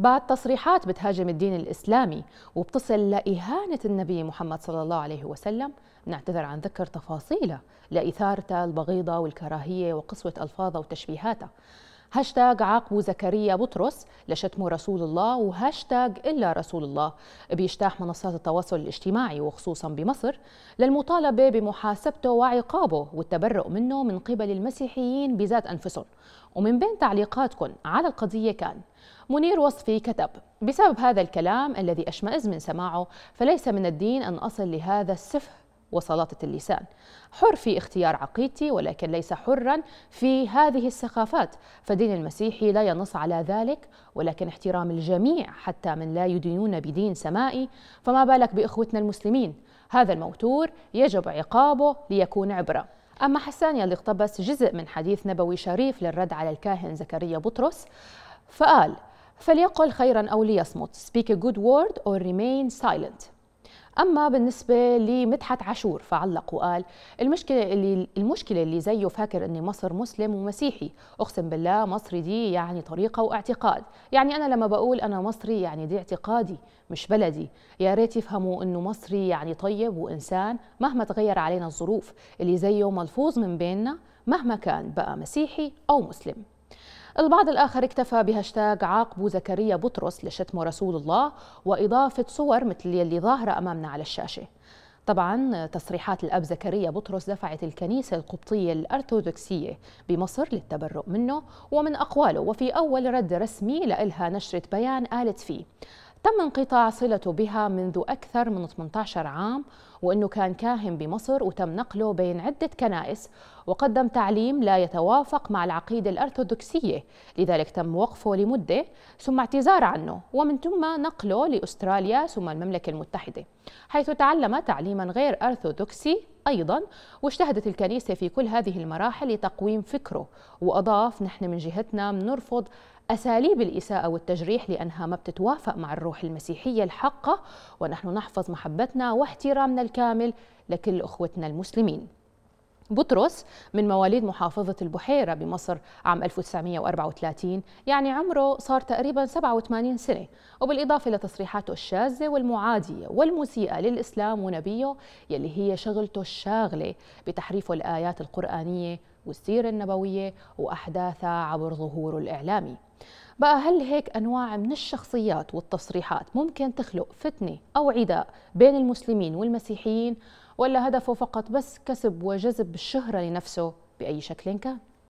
بعد تصريحات بتهاجم الدين الإسلامي وبتصل لإهانة النبي محمد صلى الله عليه وسلم نعتذر عن ذكر تفاصيله لإثارته البغيضة والكراهية وقسوة ألفاظه وتشبيهاته هاشتاج عاقبوا زكريا بطرس لشتمه رسول الله وهاشتاج إلا رسول الله بيجتاح منصات التواصل الاجتماعي وخصوصا بمصر للمطالبة بمحاسبته وعقابه والتبرؤ منه من قبل المسيحيين بذات أنفسهم ومن بين تعليقاتكم على القضية كان منير وصفي كتب بسبب هذا الكلام الذي أشمئز من سماعه فليس من الدين أن أصل لهذا السفه وسلاطة اللسان حر في اختيار عقيدتي ولكن ليس حرا في هذه الثقافات فدين المسيحي لا ينص على ذلك ولكن احترام الجميع حتى من لا يدينون بدين سمائي فما بالك بإخوتنا المسلمين هذا الموتور يجب عقابه ليكون عبرة أما حسان يلي اقتبس جزء من حديث نبوي شريف للرد على الكاهن زكريا بطرس فقال فليقل خيرا أو ليصمت speak a good word or remain silent اما بالنسبه لمدحت عاشور فعلق وقال المشكله اللي المشكله اللي زيه فاكر اني مصر مسلم ومسيحي اقسم بالله مصري دي يعني طريقه واعتقاد يعني انا لما بقول انا مصري يعني دي اعتقادي مش بلدي يا ريت يفهموا انه مصري يعني طيب وانسان مهما تغير علينا الظروف اللي زيه ملفوظ من بيننا مهما كان بقى مسيحي او مسلم البعض الآخر اكتفى بهاشتاغ عاقبوا زكريا بطرس لشتم رسول الله وإضافة صور مثل يلي ظاهرة أمامنا على الشاشة طبعا تصريحات الأب زكريا بطرس دفعت الكنيسة القبطية الأرثوذكسية بمصر للتبرؤ منه ومن أقواله وفي أول رد رسمي لإلها نشرة بيان قالت فيه تم انقطاع صلته بها منذ أكثر من 18 عام وأنه كان كاهن بمصر وتم نقله بين عدة كنائس وقدم تعليم لا يتوافق مع العقيدة الأرثوذكسية لذلك تم وقفه لمدة ثم اعتذار عنه ومن ثم نقله لأستراليا ثم المملكة المتحدة حيث تعلم تعليما غير أرثوذكسي أيضا واجتهدت الكنيسة في كل هذه المراحل لتقويم فكره وأضاف نحن من جهتنا بنرفض أساليب الإساءة والتجريح لأنها ما بتتوافق مع الروح المسيحية الحقة ونحن نحفظ محبتنا واحترامنا الكامل لكل أخوتنا المسلمين بطرس من مواليد محافظة البحيرة بمصر عام 1934 يعني عمره صار تقريبا 87 سنة وبالإضافة لتصريحاته الشاذة والمعادية والمسيئة للإسلام ونبيه يلي هي شغلته الشاغلة بتحريفه الآيات القرآنية والسيرة النبوية وأحداثها عبر ظهوره الإعلامي بقى هل هيك أنواع من الشخصيات والتصريحات ممكن تخلق فتنة أو عداء بين المسلمين والمسيحيين ولا هدفه فقط بس كسب وجذب الشهرة لنفسه بأي شكل كان؟